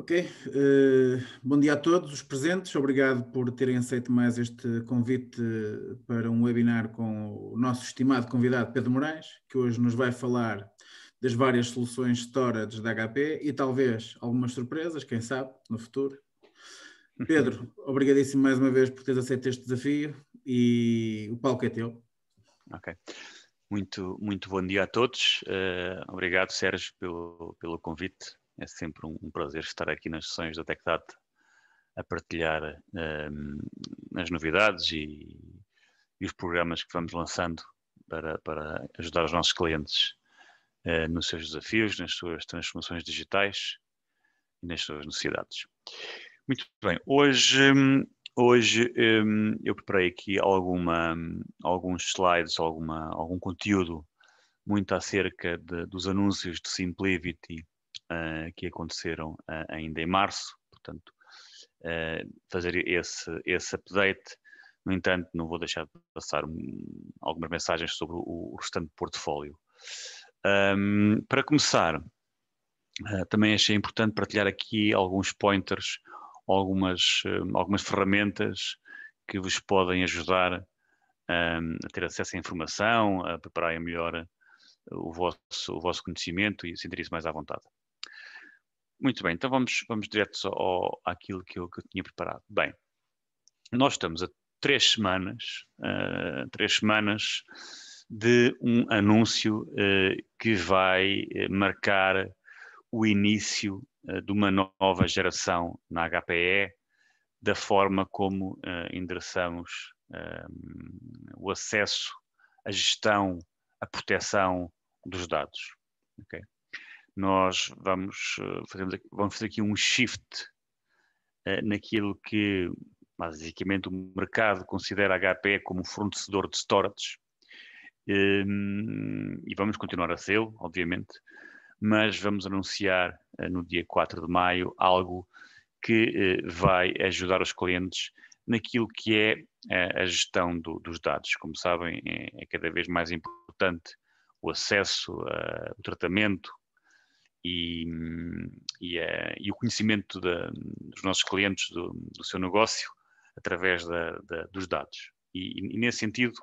Ok, uh, bom dia a todos os presentes, obrigado por terem aceito mais este convite para um webinar com o nosso estimado convidado Pedro Moraes, que hoje nos vai falar das várias soluções storage da HP e talvez algumas surpresas, quem sabe, no futuro. Pedro, obrigadíssimo mais uma vez por teres aceito este desafio e o palco é teu. Ok. Muito, muito bom dia a todos. Uh, obrigado, Sérgio, pelo, pelo convite. É sempre um, um prazer estar aqui nas sessões da TechData a partilhar um, ehm, as novidades e, e, os programas que vamos lançando para, para ajudar os nossos clientes uh, nos seus desafios, nas suas transformações digitais e nas suas necessidades. Muito bem, hoje, hoje um, ehm, eu preparei aqui alguma, alguns slides, alguma, algum conteúdo muito acerca de, dos anúncios de Simplivity ah, que aconteceram ah, ainda em março, portanto, ah, fazer esse, esse update. No entanto, não vou deixar de passar algumas mensagens sobre o, restante portfólio. Um, para começar, uh, também achei importante partilhar aqui alguns pointers, algumas, uh, algumas ferramentas que vos podem ajudar um, a ter acesso à informação, a preparar melhor o vosso, o vosso conhecimento e sentir se mais à vontade. Muito bem, então vamos, vamos direto ao, àquilo que eu, que eu tinha preparado. Bem, nós estamos a três semanas, uh, três semanas de um anúncio uh, que vai eh, marcar o início uh, de uma nova geração na HPE, da forma como endereçamos o acesso, a gestão, a proteção dos dados. Okay? nós vamos, eh, fazer, vamos fazer aqui um shift eh, naquilo que basicamente o mercado considera a HPE como fornecedor de storage, ehm, e vamos continuar a ser, obviamente, mas vamos anunciar eh, no dia 4 de maio algo que vai ajudar os clientes naquilo que é a gestão do, dos dados. Como sabem, é, é cada vez mais importante o acesso, o tratamento, e, e, é, e o conhecimento da, dos nossos clientes do, do seu negócio através da, da, dos dados. E, e, nesse sentido,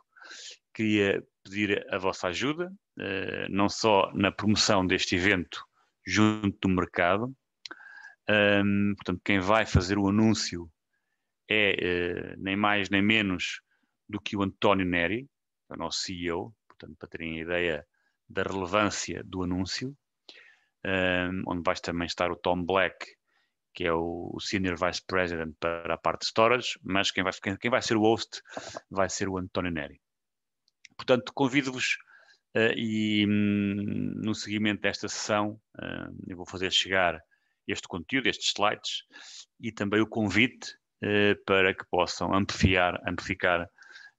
queria pedir a vossa ajuda, uh, não só na promoção deste evento junto do mercado, um, ehm, portanto, quem vai fazer o anúncio é uh, nem mais nem menos do que o António Neri, o nosso CEO, portanto, para terem a ideia da relevância do anúncio, um, onde vais também estar o Tom Black, que é o, o, Senior Vice President para a parte de Storage, mas quem vai, quem, quem vai ser o host vai ser o António Neri. Portanto, convido-vos uh, e um, no seguimento desta sessão uh, eu vou fazer chegar este conteúdo, estes slides e também o convite uh, para que possam amplificar, amplificar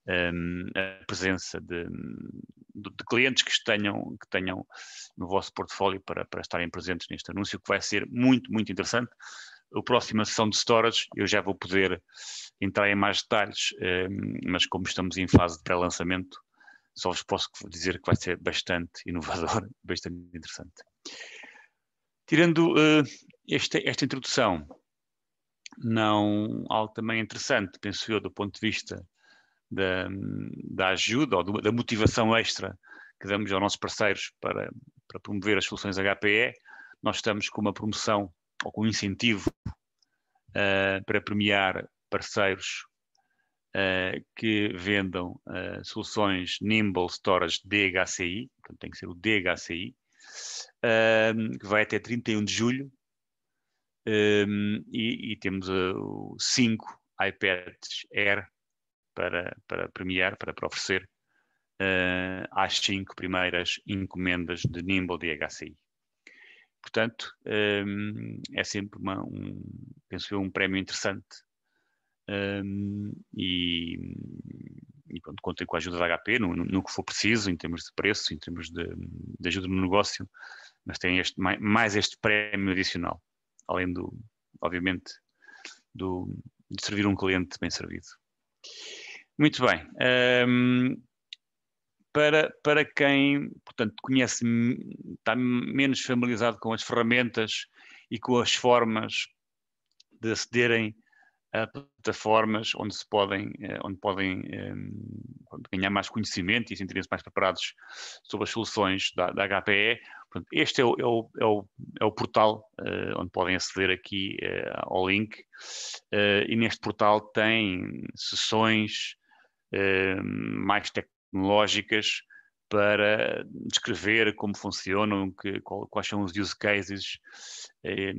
um, ehm, a presença de, de, clientes que tenham, que tenham no vosso portfólio para, para estarem presentes neste anúncio, que vai ser muito, muito interessante. A próxima sessão de storage eu já vou poder entrar em mais detalhes, um, ehm, mas como estamos em fase de pré-lançamento, só vos posso dizer que vai ser bastante inovador, bastante interessante. Tirando uh, eh, esta, esta introdução, não algo também interessante, penso eu, do ponto de vista da, da ajuda ou da motivação extra que damos aos nossos parceiros para, para promover as soluções HPE, nós estamos com uma promoção ou com um incentivo uh, para premiar parceiros uh, que vendam uh, soluções Nimble Storage DHCI, portanto tem que ser o DHCI, que vai até 31 de julho, e, e, temos 5 iPads Air para, para premiar, para, para oferecer uh, às cinco primeiras encomendas de Nimble de HCI. Portanto, um, ehm, é sempre uma, um, penso eu, um prémio interessante um, ehm, e, e pronto, contem com a ajuda da HP no, no, que for preciso, em termos de preço, em termos de, de ajuda no negócio, mas tem este, mais, mais este prémio adicional, além do, obviamente, do, de servir um cliente bem servido. Muito bem. Um, para, para quem, portanto, conhece, está menos familiarizado com as ferramentas e com as formas de acederem a plataformas onde se podem, eh, onde podem um, ganhar mais conhecimento e sentirem-se mais preparados sobre as soluções da, da HPE. Portanto, este é o, é o, é o, é o portal uh, onde podem aceder aqui uh, ao link uh, e neste portal tem sessões eh, mais tecnológicas para descrever como funcionam, que, quais são os use cases, eh,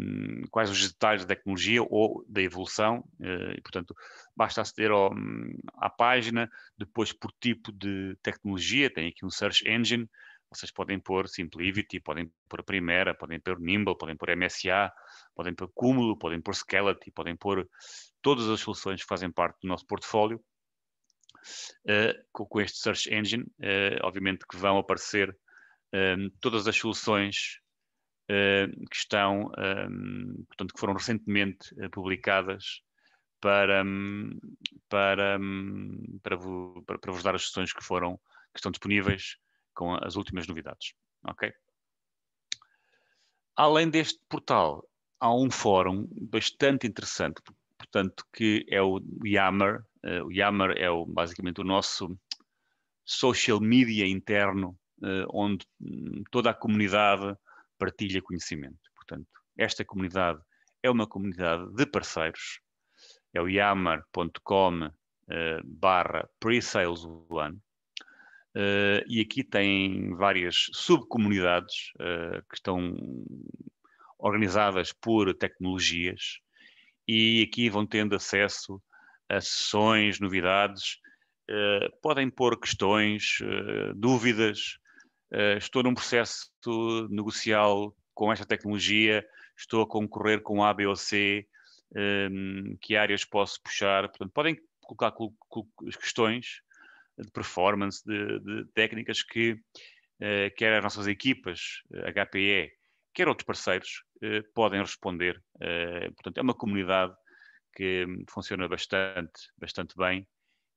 quais os detalhes da tecnologia ou da evolução, eh, e portanto basta aceder ao, hum, à página, depois por tipo de tecnologia, tem aqui um search engine, vocês podem pôr Simplivity, podem pôr a Primera, podem pôr Nimble, podem pôr MSA, podem pôr Cúmulo, podem pôr Skeleton, podem pôr todas as soluções que fazem parte do nosso portfólio eh, com, com este Search Engine, eh, obviamente que vão aparecer um, ehm, todas as soluções ehm, que estão, um, ehm, portanto, que foram recentemente eh, publicadas para, hum, para, hum, para, vos, para, vos dar as soluções que foram, que estão disponíveis com as últimas novidades, ok? Além deste portal, há um fórum bastante interessante, portanto, que é o Yammer, Uh, o Yammer é o, basicamente o nosso social media interno, uh, onde hum, toda a comunidade partilha conhecimento. Portanto, esta comunidade é uma comunidade de parceiros, é o yammer.com uh, eh, barra pre one, Uh, e aqui tem várias subcomunidades uh, que estão organizadas por tecnologias e aqui vão tendo acesso sessões, novidades. Eh, podem pôr questões, eh, dúvidas. Eh, estou num processo negocial com esta tecnologia, estou a concorrer com A, B ou C, ehm, que áreas posso puxar. Portanto, podem colocar questões de performance, de, de técnicas que uh, quer as nossas equipas, HPE, quer outros parceiros, uh, podem responder. Uh, portanto, é uma comunidade que funciona bastante, bastante bem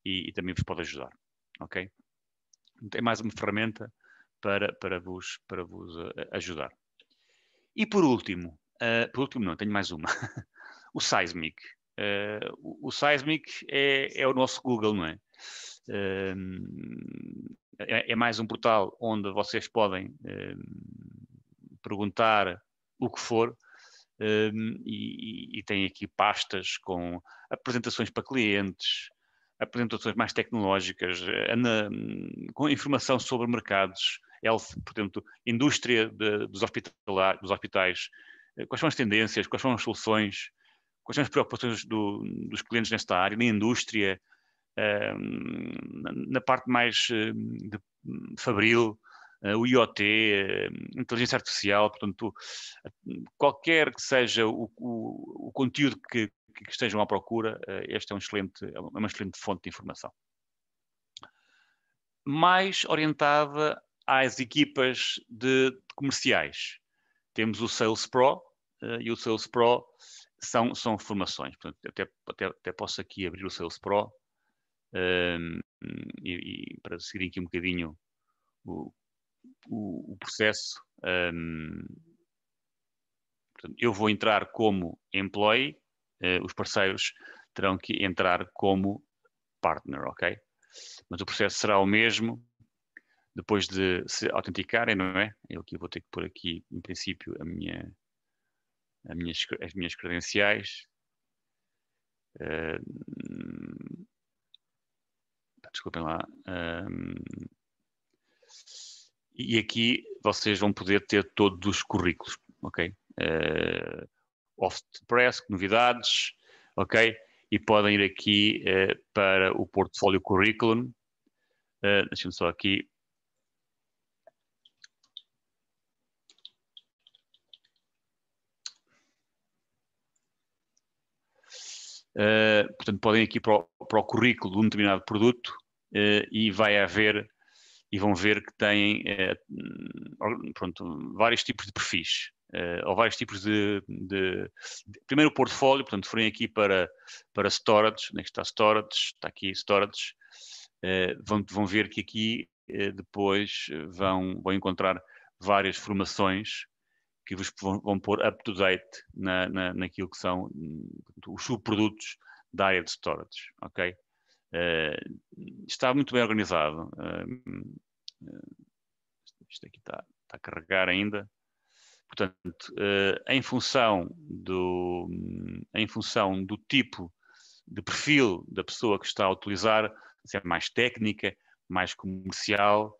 e, e, também vos pode ajudar, ok? Tem é mais uma ferramenta para, para, vos, para vos eh, ajudar. E por último, uh, por último não, tenho mais uma, o Seismic. Uh, o, o, Seismic é, é o nosso Google, não é? Uh, é, é, mais um portal onde vocês podem perguntar o que for, um, e, e, tem aqui pastas com apresentações para clientes, apresentações mais tecnológicas, eh, na, hum, com informação sobre mercados, health, portanto, indústria de, dos, dos hospitais, eh, quais são as tendências, quais são as soluções, quais são as preocupações do, dos clientes nesta área, na indústria, um, na parte mais eh, de, de hum, fabril, eh, o IoT, eh, inteligência artificial, portanto, qualquer que seja o, o, o conteúdo que, que, estejam à procura, eh, esta é, um excelente, é, é uma excelente fonte de informação. Mais orientada às equipas de, de comerciais. Temos o Sales Pro, e o Sales Pro são, são formações. Portanto, até, até, até posso aqui abrir o Sales Pro e, e, para seguir aqui um bocadinho o, o, o processo. Um, portanto, eu vou entrar como employee, uh, os parceiros terão que entrar como partner, ok? Mas o processo será o mesmo depois de se autenticarem, não é? Eu aqui vou ter que pôr aqui, em princípio, a minha, a minhas, as minhas credenciais. Uh, desculpem lá. Uh, e aqui vocês vão poder ter todos os currículos, ok? Uh, eh, off press, novidades, ok? E podem ir aqui uh, para o portfólio currículo. Uh, eh, Deixem-me só aqui Uh, portanto, podem ir aqui para o, para o, currículo de um determinado produto uh, e vai haver e vão ver que têm eh, hum, pronto, vários tipos de perfis, eh, ou vários tipos de, de, de Primeiro o portfólio, portanto, forem aqui para, para storage, onde é que está storage? Está aqui storage. Eh, vão, vão ver que aqui depois vão, vão encontrar várias formações que vos vão, vão pôr up to date na, na, naquilo que são hum, os subprodutos da área de storage, ok? Eh, está muito bem organizado. Eh, isto aqui está, está a carregar ainda. Portanto, eh, em função do, em função do tipo de perfil da pessoa que está a utilizar, se é mais técnica, mais comercial,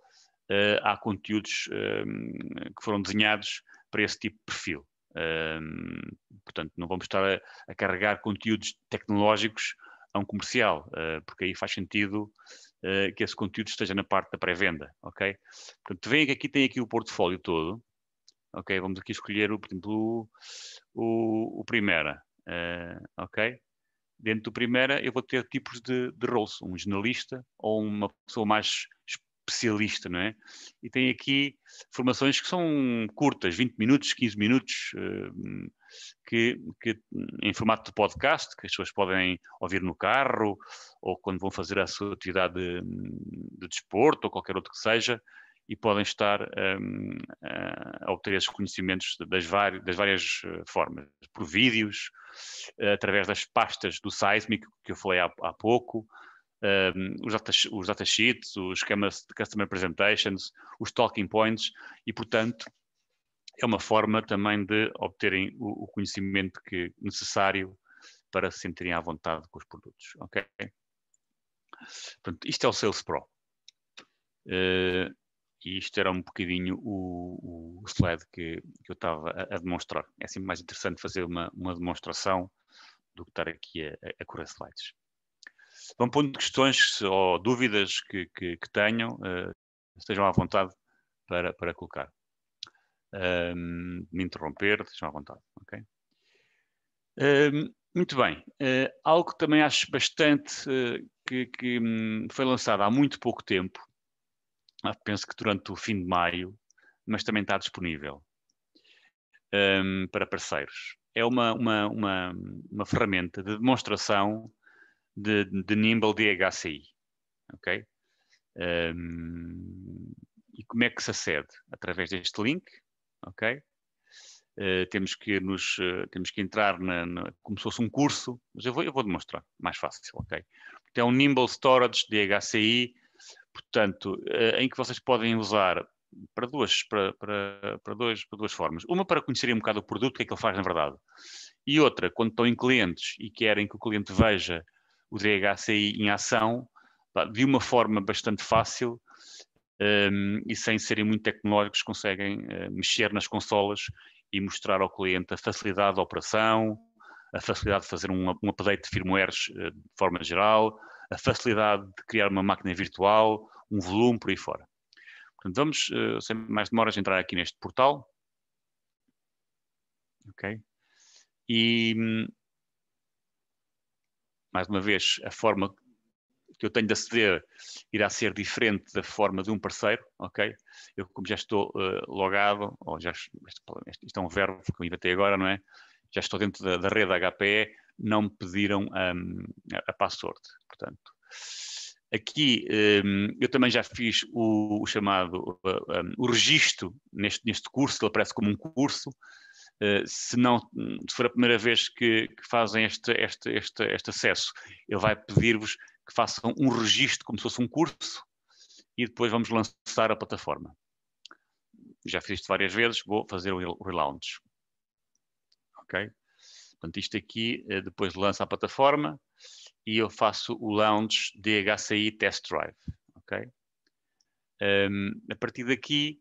há conteúdos que foram desenhados para esse tipo de perfil. portanto, não vamos estar a, a carregar conteúdos tecnológicos a um comercial, uh, porque aí faz sentido uh, que esse conteúdo esteja na parte da pré-venda, ok? Portanto, veem que aqui tem aqui o portfólio todo, ok? Vamos aqui escolher, o, por exemplo, o, o, Primeira, uh, eh, ok? Dentro do Primeira eu vou ter tipos de, de roles, um jornalista ou uma pessoa mais especialista, não é? E tem aqui formações que são curtas, 20 minutos, 15 minutos, uh, que, que, em formato de podcast, que as pessoas podem ouvir no carro, ou quando vão fazer a sua atividade de, hum, de desporto, ou qualquer outro que seja, e podem estar um, a obter esses conhecimentos das, das, várias eh, formas, por vídeos, através das pastas do Seismic, que eu falei há, há pouco, um, os, data, os datasheets, os customer presentations, os talking points, e portanto é uma forma também de obterem o, o conhecimento que, necessário para se sentirem à vontade com os produtos, ok? Portanto, isto é o Sales Pro. Uh, e isto era um bocadinho o, o slide que, que eu estava a, a, demonstrar. É sempre assim mais interessante fazer uma, uma demonstração do que estar aqui a, a curar slides. Vão pondo questões ou dúvidas que, que, que tenham, uh, estejam à vontade para, para colocar de me interromper, deixem à vontade, ok? Um, muito bem, uh, algo que também acho bastante uh, que, que um, foi lançado há muito pouco tempo, ah, penso que durante o fim de maio, mas também está disponível um, para parceiros. É uma, uma, uma, uma ferramenta de demonstração de, de Nimble DHCI, ok? Um, e como é que se acede? Através deste link, ok? Uh, temos que nos uh, temos que entrar na, na, como se fosse um curso, mas eu vou, eu vou demonstrar, mais fácil, ok? Então, é um Nimble Storage DHCi portanto, uh, em que vocês podem usar para duas, para, para, para, dois, para duas formas. Uma para conhecerem um bocado o produto, o que é que ele faz na verdade. E outra, quando estão em clientes e querem que o cliente veja o DHCI em ação, de uma forma bastante fácil, um, e sem serem muito tecnológicos conseguem uh, mexer nas consolas e mostrar ao cliente a facilidade de operação, a facilidade de fazer um, um update de firmwares uh, de forma geral, a facilidade de criar uma máquina virtual, um volume por aí fora. Portanto, vamos, uh, sem mais demoras, entrar aqui neste portal. Ok? E, hum, mais uma vez, a forma que eu tenho de aceder irá ser diferente da forma de um parceiro, ok? Eu, como já estou uh, logado, ou já, isto é um verbo que eu inventei agora, não é? Já estou dentro da, da rede HPE, não me pediram um, a password, portanto. Aqui um, eu também já fiz o, o chamado, uh, eh, um, o registro neste, neste curso, ele aparece como um curso, Uh, se não se for a primeira vez que, que fazem este, este, este, este acesso, ele vai pedir-vos que façam um registro como se fosse um curso e depois vamos lançar a plataforma. Já fiz isto várias vezes, vou fazer o relaunch. Ok? Portanto, isto aqui eh, depois lança a plataforma e eu faço o launch DHCI Test Drive. Ok? Um, a partir daqui,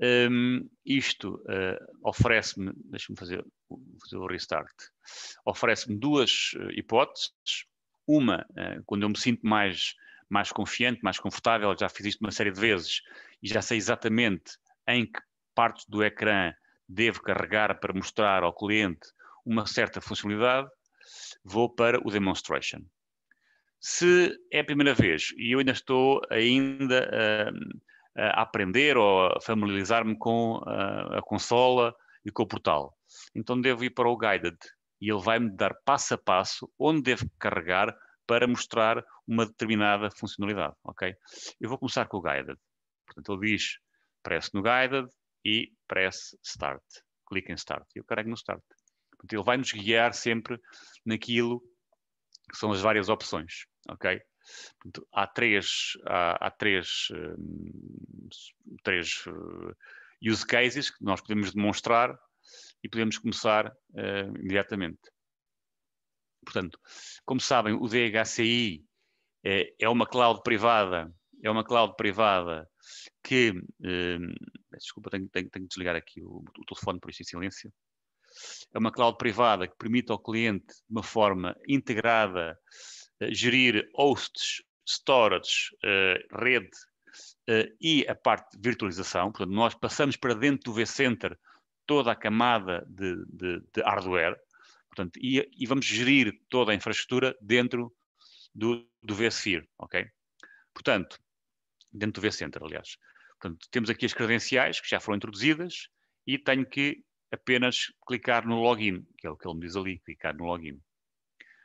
um, isto uh, oferece-me, deixa-me fazer, fazer o restart, oferece-me duas eh, hipóteses. Uma, eh, quando eu me sinto mais, mais confiante, mais confortável, já fiz isto uma série de vezes e já sei exatamente em que partes do ecrã devo carregar para mostrar ao cliente uma certa funcionalidade, vou para o demonstration. Se é a primeira vez e eu ainda estou ainda eh, a aprender ou a familiarizar-me com eh, a consola e com o portal, então devo ir para o guided, e ele vai-me dar passo a passo onde devo carregar para mostrar uma determinada funcionalidade, ok? Eu vou começar com o Guided. Portanto, ele diz press no Guided e press Start. Clique em Start. e Eu carrego no Start. Portanto, ele vai nos guiar sempre naquilo que são as várias opções, ok? Portanto, há três, há, há três, hum, três hum, use cases que nós podemos demonstrar e podemos começar uh, imediatamente. Portanto, como sabem, o DHCI é, eh, é uma cloud privada, é uma cloud privada que, uh, desculpa, tenho, tenho, tenho, que desligar aqui o, o telefone por isso em silêncio, é uma cloud privada que permite ao cliente, de uma forma integrada, gerir hosts, storage, rede e a parte de virtualização. Portanto, nós passamos para dentro do vCenter toda a camada de, de, de hardware, portanto, e, e, vamos gerir toda a infraestrutura dentro do, do vSphere, ok? Portanto, dentro do vCenter, aliás. Portanto, temos aqui as credenciais que já foram introduzidas e tenho que apenas clicar no login, que é o que ele me diz ali, clicar no login.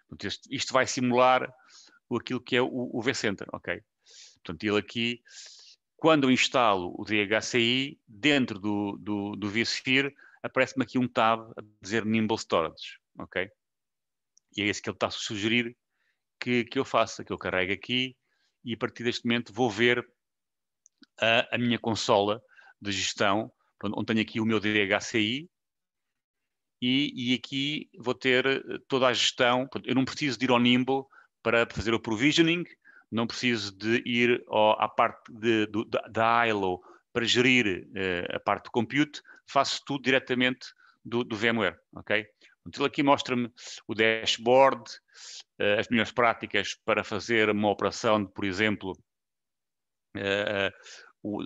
Portanto, isto, isto vai simular aquilo que é o, o vCenter, ok? Portanto, ele aqui quando instalo o DHCI, dentro do, do, do vSphere, aparece-me aqui um tab a dizer Nimble Storage, ok? E é esse que ele está a sugerir que, que eu faça, que eu carregue aqui, e a partir deste momento vou ver a, a minha consola de gestão, onde tenho aqui o meu DHCI, e, e, aqui vou ter eh, toda a gestão. Eu não preciso de ir ao Nimble para fazer o provisioning, não preciso de ir ao, à parte de, do, da ILO para gerir uh, a parte do compute, faço tudo diretamente do, do VMware, ok? Então ele aqui mostra-me o dashboard, uh, as melhores práticas para fazer uma operação, de, por exemplo, uh, o,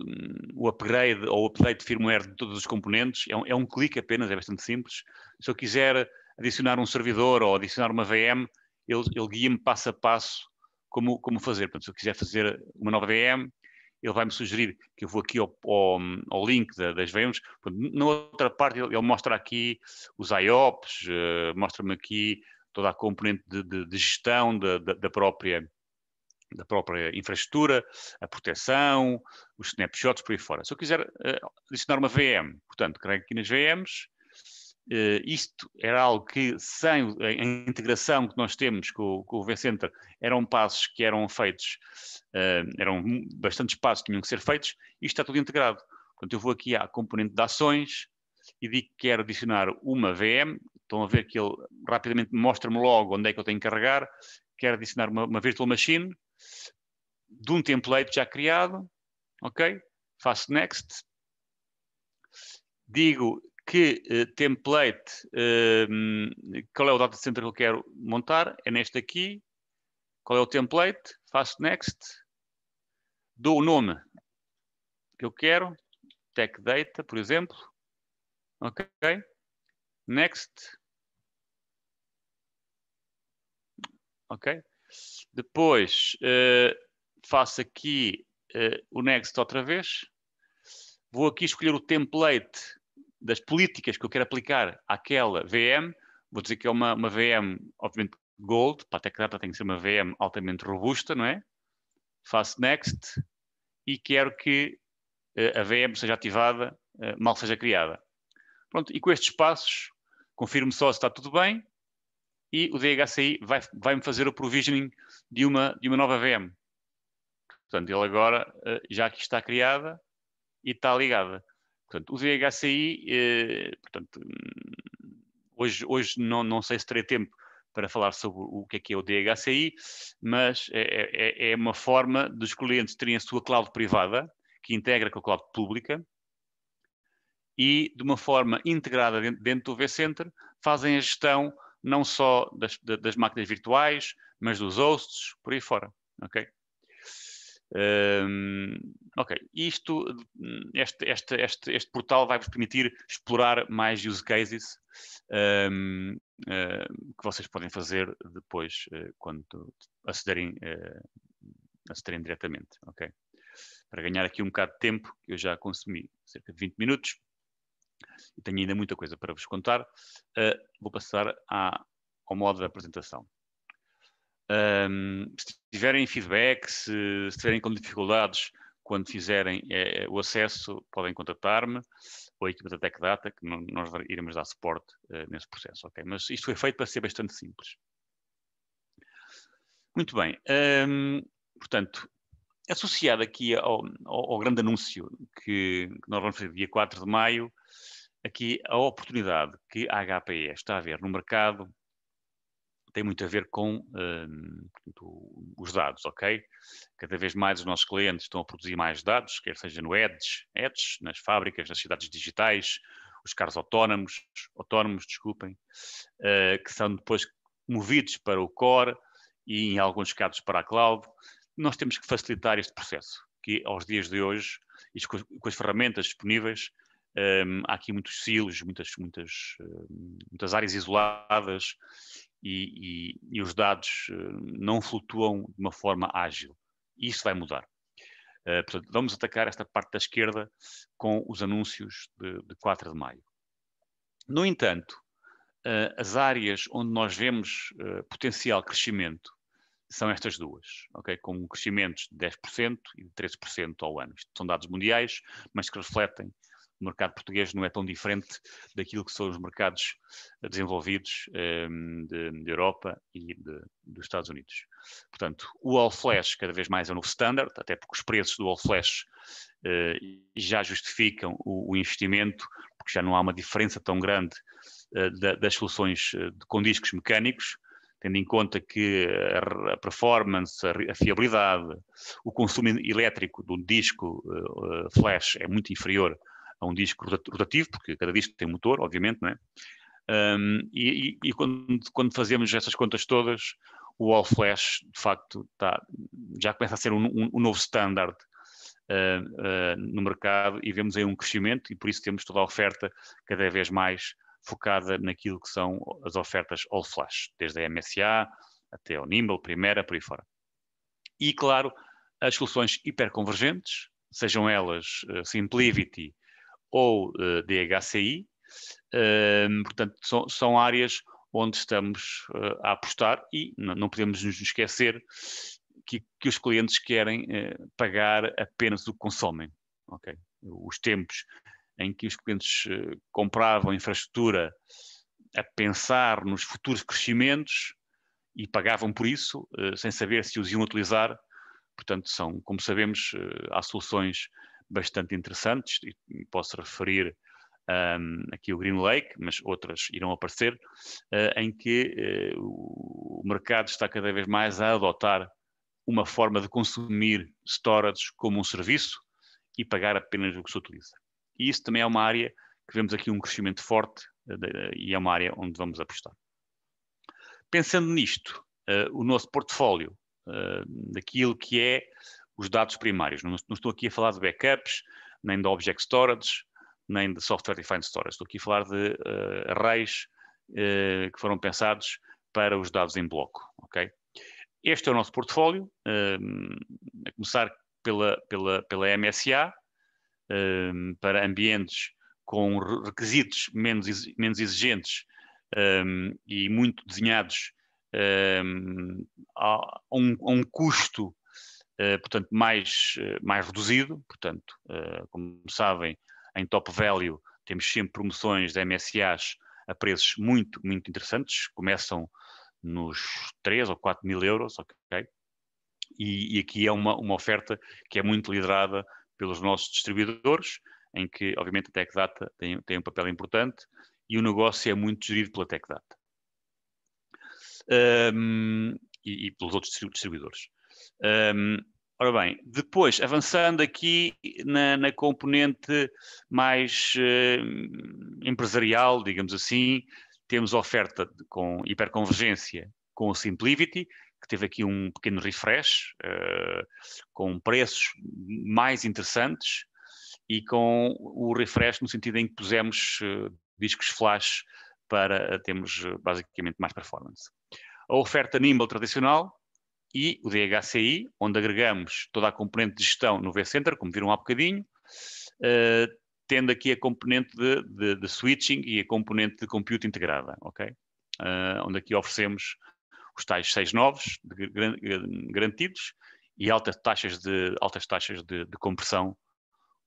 o, upgrade ou o update de firmware de todos os componentes, é um, é um clique apenas, é bastante simples. Se eu quiser adicionar um servidor ou adicionar uma VM, ele, ele guia-me passo a passo como, como fazer. Portanto, se eu quiser fazer uma nova VM, ele vai-me sugerir que eu vou aqui ao, ao, ao link da, das VMs. Portanto, na outra parte, ele, ele, mostra aqui os IOPS, uh, eh, mostra-me aqui toda a componente de, de, de gestão da, da, da, própria da própria infraestrutura, a proteção, os snapshots por aí fora. Se eu quiser uh, adicionar uma VM, portanto, carrego aqui nas VMs, eh, isto era algo que, sem a integração que nós temos com, com o V-Center, eram passos que eram feitos, eh, eram bastantes passos que tinham que ser feitos, e isto está tudo integrado. Portanto, eu vou aqui à componente de ações e digo que quero adicionar uma VM. Estão a ver que ele rapidamente mostra-me logo onde é que eu tenho que carregar. Quero adicionar uma, uma virtual machine de um template já criado. Ok? Faço next. Digo que uh, template, uh, qual é o data center que eu quero montar, é neste aqui, qual é o template, faço next, dou o nome que eu quero, tech data, por exemplo, ok, next, ok, depois uh, faço aqui o next outra vez, vou aqui escolher o template das políticas que eu quero aplicar àquela VM, vou dizer que é uma, uma VM, obviamente, Gold, para a que tem que ser uma VM altamente robusta, não é? Faço Next e quero que eh, a VM seja ativada, eh, mal seja criada. Pronto, e com estes passos, confirmo só se está tudo bem e o DHCI vai-me vai fazer o provisioning de uma, de uma nova VM. Portanto, ele agora, eh, já que está criada e está ligada. Portanto, o DHCI, eh, portanto, hum, hoje, hoje não, não sei se terei tempo para falar sobre o que é que é o DHCI, mas é, é, é, é uma forma dos clientes terem a sua cloud privada, que integra com a cloud pública, e de uma forma integrada dentro, dentro do vCenter, fazem a gestão não só das, das máquinas virtuais, mas dos hosts, por aí fora. Okay? Um, ok, isto, este, este, este, este portal vai-vos permitir explorar mais use cases um, uh, ah, que vocês podem fazer depois uh, quando acederem, uh, acederem diretamente, ok? Para ganhar aqui um bocado de tempo, eu já consumi cerca de 20 minutos e tenho ainda muita coisa para vos contar, vou passar à, ao modo da apresentação. Um, se tiverem feedback, se, se tiverem com dificuldades quando fizerem é, o acesso, podem contactar-me ou a equipa da TechData, que nós iremos dar suporte uh, nesse processo. Okay? Mas isto foi feito para ser bastante simples. Muito bem. Um, portanto, associado aqui ao, ao, ao grande anúncio que, que, nós vamos fazer dia 4 de maio, aqui a oportunidade que a HPE está a ver no mercado tem muito a ver com hum, os dados, ok? Cada vez mais os nossos clientes estão a produzir mais dados, quer seja no Edge, Edge nas fábricas, nas cidades digitais, os carros autónomos, autónomos, desculpem, uh, que são depois movidos para o core e em alguns casos para a cloud. Nós temos que facilitar este processo, que aos dias de hoje, e com, com as ferramentas disponíveis, um, há aqui muitos silos, muitas, muitas, hum, muitas áreas isoladas e, e, e, os dados eh, não flutuam de uma forma ágil. Isso vai mudar. Eh, portanto, vamos atacar esta parte da esquerda com os anúncios de, de 4 de maio. No entanto, eh, as áreas onde nós vemos potencial crescimento são estas duas, ok? Com crescimentos de 10% e de 13% ao ano. Isto são dados mundiais, mas que refletem o mercado português não é tão diferente daquilo que são os mercados desenvolvidos um, ehm, de, de, Europa e de, dos Estados Unidos. Portanto, o all flash cada vez mais é um novo standard, até porque os preços do all flash uh, já justificam o, o, investimento, porque já não há uma diferença tão grande uh, da, das soluções eh, com discos mecânicos, tendo em conta que a performance, a fiabilidade, o consumo elétrico do disco flash é muito inferior a um disco rotativo, porque cada disco tem motor, obviamente, não é? Um, e, e, e quando, quando, fazemos essas contas todas, o All Flash, de facto, tá, já começa a ser um, um, um novo standard uh, uh, no mercado e vemos aí um crescimento, e por isso temos toda a oferta cada vez mais focada naquilo que são as ofertas All Flash, desde a MSA até o Nimble, Primera, por aí fora. E, claro, as soluções hiperconvergentes, sejam elas uh, ah, Simplivity, ou uh, eh, DHCI. Ehm, portanto, são, são, áreas onde estamos uh, a apostar e não podemos nos esquecer que, que os clientes querem eh, pagar apenas o que consomem. Okay? Os tempos em que os clientes compravam infraestrutura a pensar nos futuros crescimentos e pagavam por isso, sem saber se os iam utilizar. Portanto, são, como sabemos, há soluções bastante interessantes, e posso referir um, aqui o Green Lake, mas outras irão aparecer, uh, em que uh, o mercado está cada vez mais a adotar uma forma de consumir storage como um serviço e pagar apenas o que se utiliza. E isso também é uma área que vemos aqui um crescimento forte uh, e é uma área onde vamos apostar. Pensando nisto, o nosso portfólio daquilo que é os dados primários. Não, não, estou aqui a falar de backups, nem de object storage, nem de software defined storage. Estou aqui a falar de uh, arrays uh, que foram pensados para os dados em bloco, ok? Este é o nosso portfólio, ehm, a começar pela, pela, pela MSA, ehm, para ambientes com requisitos menos, menos exigentes um, ehm, e muito desenhados um, a, um, a, um, custo eh, portanto, mais, eh, mais reduzido. Portanto, eh, como sabem, em top value temos sempre promoções de MSAs a preços muito, muito interessantes, começam nos 3 ou 4 mil euros, ok? E, e aqui é uma, uma oferta que é muito liderada pelos nossos distribuidores, em que, obviamente, a TechData tem, tem um papel importante e o negócio é muito gerido pela TechData um, ehm, e, e, pelos outros distribuidores. Um, ora bem, depois, avançando aqui na, na componente mais uh, empresarial, digamos assim, temos a oferta de, com hiperconvergência com o Simplivity, que teve aqui um pequeno refresh, uh, com preços mais interessantes e com o refresh no sentido em que pusemos uh, discos flash para termos ah, basicamente mais performance. A oferta Nimble tradicional, e o DHCI, onde agregamos toda a componente de gestão no vCenter, como viram há bocadinho, uh, tendo aqui a componente de, de, de, switching e a componente de compute integrada, ok? Uh, onde aqui oferecemos os tais seis novos de, garantidos e altas taxas de, altas taxas de, de compressão,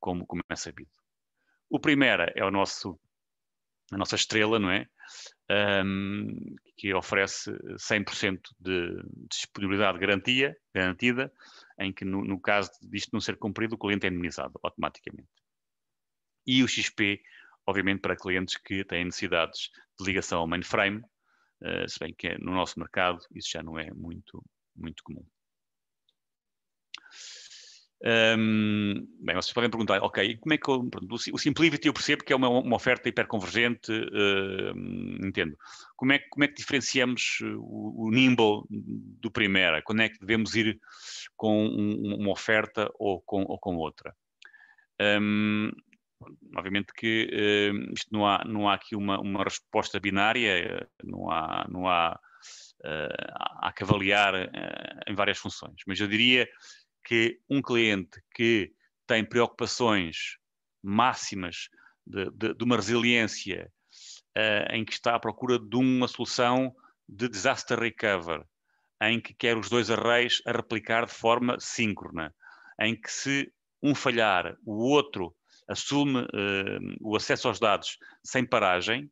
como, como é sabido. O primeiro é o nosso, a nossa estrela, não é? um, ehm, que oferece 100% de disponibilidade garantia, garantida, em que no, no, caso disto não ser cumprido, o cliente é indemnizado automaticamente. E o XP, obviamente, para clientes que têm necessidades de ligação ao mainframe, uh, se bem que é no nosso mercado isso já não é muito, muito comum. Um, bem, vocês podem perguntar, ok, como é que eu, pronto, o Simplivity eu percebo que é uma, uma oferta hiperconvergente, uh, entendo. Como é, como é que diferenciamos o, o, Nimble do Primera? Quando é que devemos ir com um, uma oferta ou com, ou com outra? Um, obviamente que uh, isto não há, não há aqui uma, uma resposta binária, não há, não há, uh, há que avaliar ah, em várias funções, mas eu diria que um cliente que tem preocupações máximas de, de, de uma resiliência uh, em que está à procura de uma solução de disaster recovery, em que quer os dois arrays a replicar de forma síncrona, em que se um falhar, o outro assume uh, o acesso aos dados sem paragem,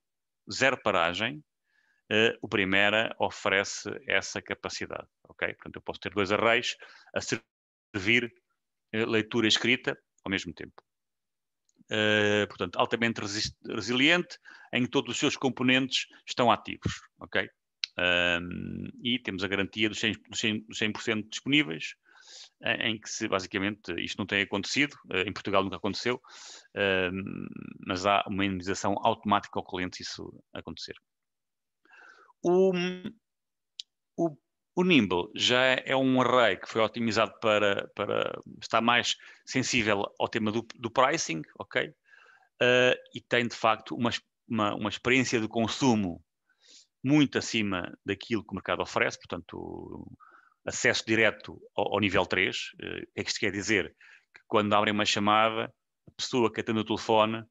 zero paragem, uh, o primeira oferece essa capacidade, ok? Portanto, eu posso ter dois arrays a servir eh, leitura escrita ao mesmo tempo. Uh, portanto, altamente resiliente, em que todos os seus componentes estão ativos, ok? e temos a garantia dos 100%, dos 100, disponíveis, eh, em que se, basicamente, isto não tem acontecido, em Portugal nunca aconteceu, mas há uma indenização automática ao cliente se isso acontecer. O, o o Nimble já é, é um array que foi otimizado para, para estar mais sensível ao tema do, do pricing, ok? Uh, e tem de facto uma, uma, uma experiência de consumo muito acima daquilo que o mercado oferece, portanto, acesso direto ao, ao nível 3. Uh, eh, é que isto quer dizer que quando abrem uma chamada, a pessoa que atende o telefone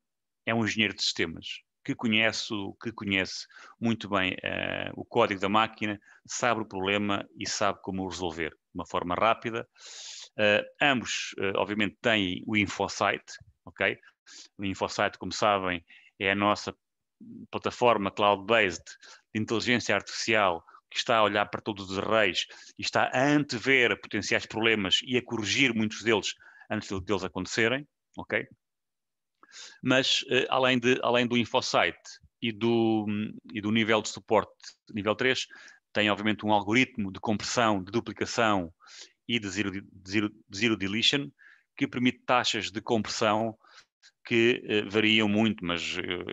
é um engenheiro de sistemas que conhece, que conhece muito bem uh, o código da máquina, sabe o problema e sabe como o resolver de uma forma rápida. Uh, ambos, uh, obviamente, têm o InfoSight, ok? O InfoSight, como sabem, é a nossa plataforma cloud-based de inteligência artificial que está a olhar para todos os arrays e está a antever potenciais problemas e a corrigir muitos deles antes deles acontecerem, ok? mas eh, além, de, além do InfoSight e do, hum, e do nível de suporte nível 3, tem obviamente um algoritmo de compressão, de duplicação e de zero, de zero, de zero deletion, que permite taxas de compressão que uh, variam muito, mas uh,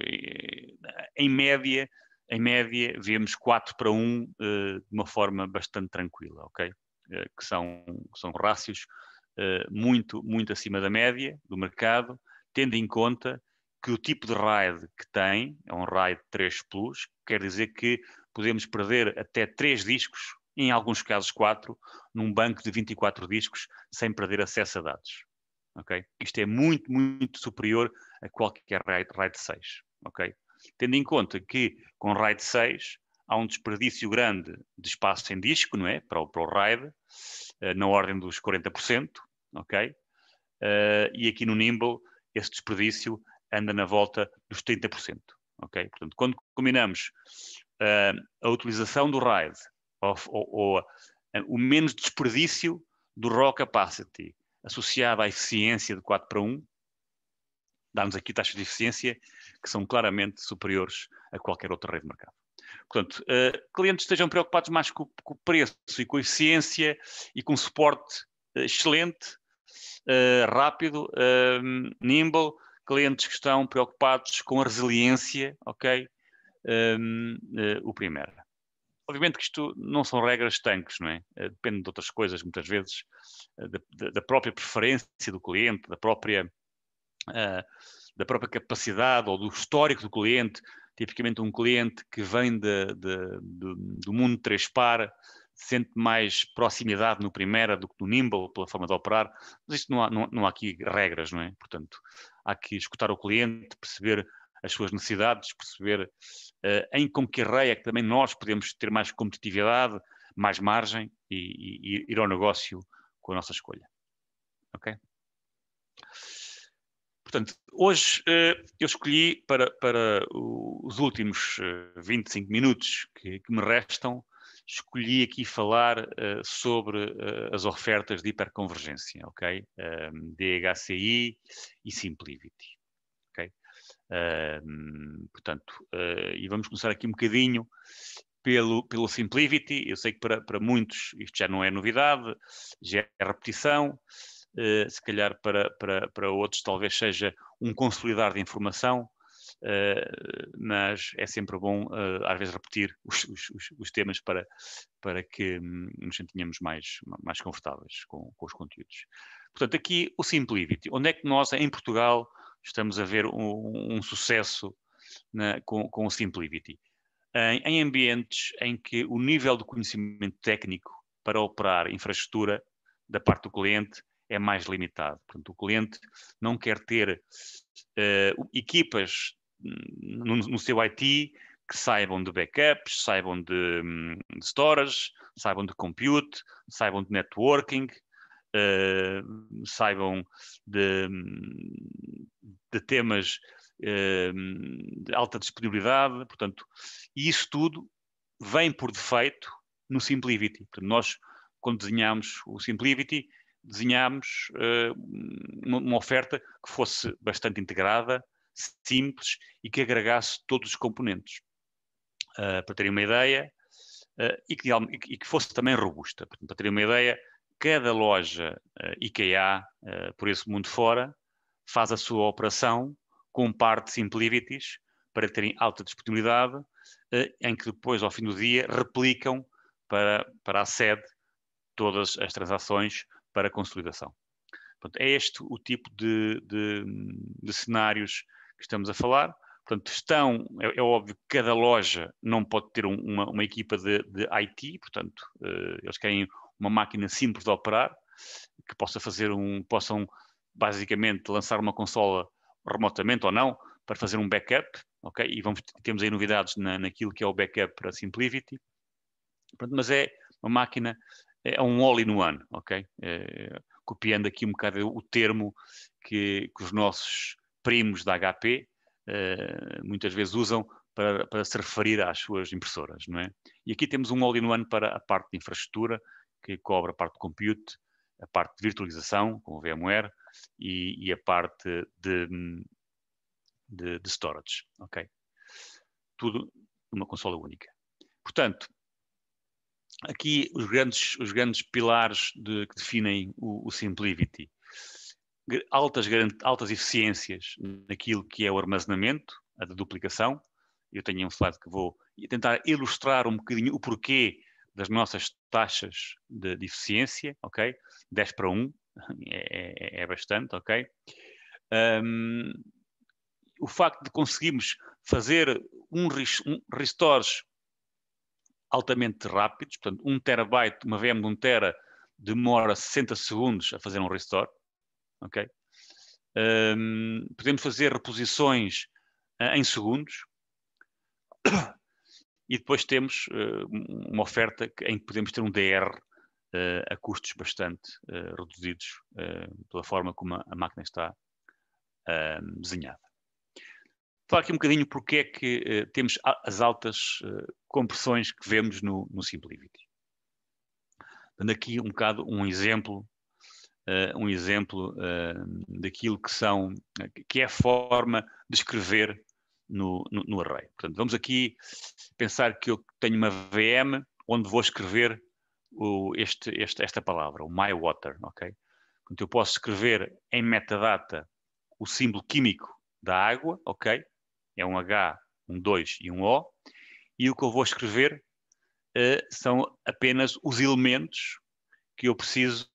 em média, em média vemos 4 para 1 uh, de uma forma bastante tranquila, ok? que são, são rácios muito, muito acima da média do mercado tendo em conta que o tipo de RAID que tem, é um RAID 3 Plus, quer dizer que podemos perder até 3 discos, em alguns casos 4, num banco de 24 discos, sem perder acesso a dados. Okay? Isto é muito, muito superior a qualquer RAID, RAID 6. Okay? Tendo em conta que com RAID 6 há um desperdício grande de espaço em disco, não é? Para o, para o RAID, eh, na ordem dos 40%, ok? Uh, e aqui no Nimble esse desperdício anda na volta dos 30%. Ok? Portanto, quando combinamos uh, a utilização do RIDE ou, ou uh, o menos desperdício do raw capacity associado à eficiência de 4 para 1, dá-nos aqui taxas de eficiência que são claramente superiores a qualquer outra rede de mercado. Portanto, uh, clientes estejam preocupados mais com, com, o preço e com a eficiência e com um suporte excelente uh, rápido, uh, nimble, clientes que estão preocupados com a resiliência, ok? Um, ehm, eh, o primeiro. Obviamente que isto não são regras tanques, não é? Eh, depende de outras coisas, muitas vezes, da, da própria preferência do cliente, da própria, da própria capacidade ou do histórico do cliente. Tipicamente, um cliente que vem de, de, de, do mundo três par, sente mais proximidade no primeira do que no Nimble, pela forma de operar, mas isto não há, não, não há aqui regras, não é? Portanto, há que escutar o cliente, perceber as suas necessidades, perceber uh, em com que reia é que também nós podemos ter mais competitividade, mais margem e, e, ir ao negócio com a nossa escolha. Ok? Portanto, hoje uh, eu escolhi para, para os últimos uh, eh, 25 minutos que, que me restam escolhi aqui falar uh, sobre uh, as ofertas de hiperconvergência, ok? DHCI e Simplivity, ok? portanto, uh, e vamos começar aqui um bocadinho pelo, pelo Simplivity. Eu sei que para, para muitos isto já não é novidade, já é repetição, se calhar para, para, para outros talvez seja um consolidar de informação, eh, mas é sempre bom, eh, às vezes, repetir os, os, os temas para, para que hum, nos sentíamos mais, mais confortáveis com, com, os conteúdos. Portanto, aqui o Simplivity. Onde é que nós, em Portugal, estamos a ver um, um sucesso na, com, com, o Simplivity? Em, em ambientes em que o nível de conhecimento técnico para operar infraestrutura da parte do cliente é mais limitado. Portanto, o cliente não quer ter uh, equipas no, no seu IT que saibam de backups, saibam de, hum, de storage, saibam de compute, saibam de networking, uh, saibam de, hum, de temas uh, de alta disponibilidade, portanto, e isso tudo vem por defeito no SimpliVity. Portanto, nós, quando desenhámos o SimpliVity, desenhámos uh, eh, uma, uma oferta que fosse bastante integrada, simples e que agregasse todos os componentes. Uh, para terem uma ideia, uh, e, que, e, que, fosse também robusta. para terem uma ideia, cada loja uh, IKEA, por esse mundo fora, faz a sua operação com parte par simplivities para terem alta disponibilidade, em que depois, ao fim do dia, replicam para, para a sede todas as transações para consolidação. Portanto, é este o tipo de, de, de cenários que estamos a falar. Portanto, estão, é, é óbvio que cada loja não pode ter um, uma, uma, equipa de, de IT, portanto, uh, eles querem uma máquina simples de operar, que possa fazer um, possam basicamente lançar uma consola remotamente ou não, para fazer um backup, ok? E vamos, temos aí novidades na, naquilo que é o backup para Simplivity. mas é uma máquina, é, é um all-in-one, ok? É, copiando aqui um bocado o termo que, que os nossos primos da HP, eh, muitas vezes usam para, para, se referir às suas impressoras, não é? E aqui temos um all-in-one para a parte de infraestrutura, que cobre a parte de compute, a parte de virtualização, com o VMware, e, e a parte de, de, de, storage, ok? Tudo numa consola única. Portanto, aqui os grandes, os grandes pilares de, que definem o, o Simplivity altas, altas eficiências naquilo que é o armazenamento, a da duplicação. Eu tenho um slide que vou tentar ilustrar um bocadinho o porquê das nossas taxas de, de eficiência, ok? 10 para 1 é, é, é bastante, ok? Um, o facto de conseguirmos fazer um, um restores altamente rápidos, portanto, um terabyte, uma VM de um tera demora 60 segundos a fazer um restore, ok? Um, podemos fazer reposições uh, em segundos e depois temos uh, uma oferta em que podemos ter um DR uh, ah, a custos bastante reduzidos pela forma como a, máquina está desenhada. Falar aqui um bocadinho porque é que temos as altas compressões que vemos no, no Simplivity. Dando aqui um bocado um exemplo uh, um exemplo uh, daquilo que são, eh, que é a forma de escrever no, no, no, array. Portanto, vamos aqui pensar que eu tenho uma VM onde vou escrever o, este, este, esta palavra, o my water, ok? Portanto, eu posso escrever em metadata o símbolo químico da água, ok? É um H, um 2 e um O. E o que eu vou escrever uh, são apenas os elementos que eu preciso